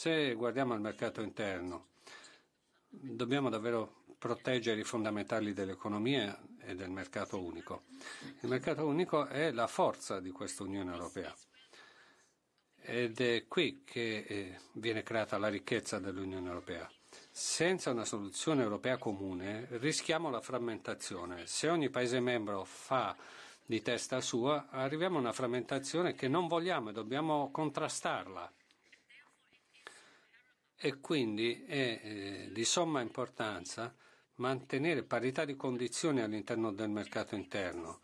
Se guardiamo al mercato interno, dobbiamo davvero proteggere i fondamentali dell'economia e del mercato unico. Il mercato unico è la forza di questa Unione Europea ed è qui che eh, viene creata la ricchezza dell'Unione Europea. Senza una soluzione europea comune rischiamo la frammentazione. Se ogni Paese membro fa di testa sua, arriviamo a una frammentazione che non vogliamo e dobbiamo contrastarla e quindi è eh, di somma importanza mantenere parità di condizioni all'interno del mercato interno.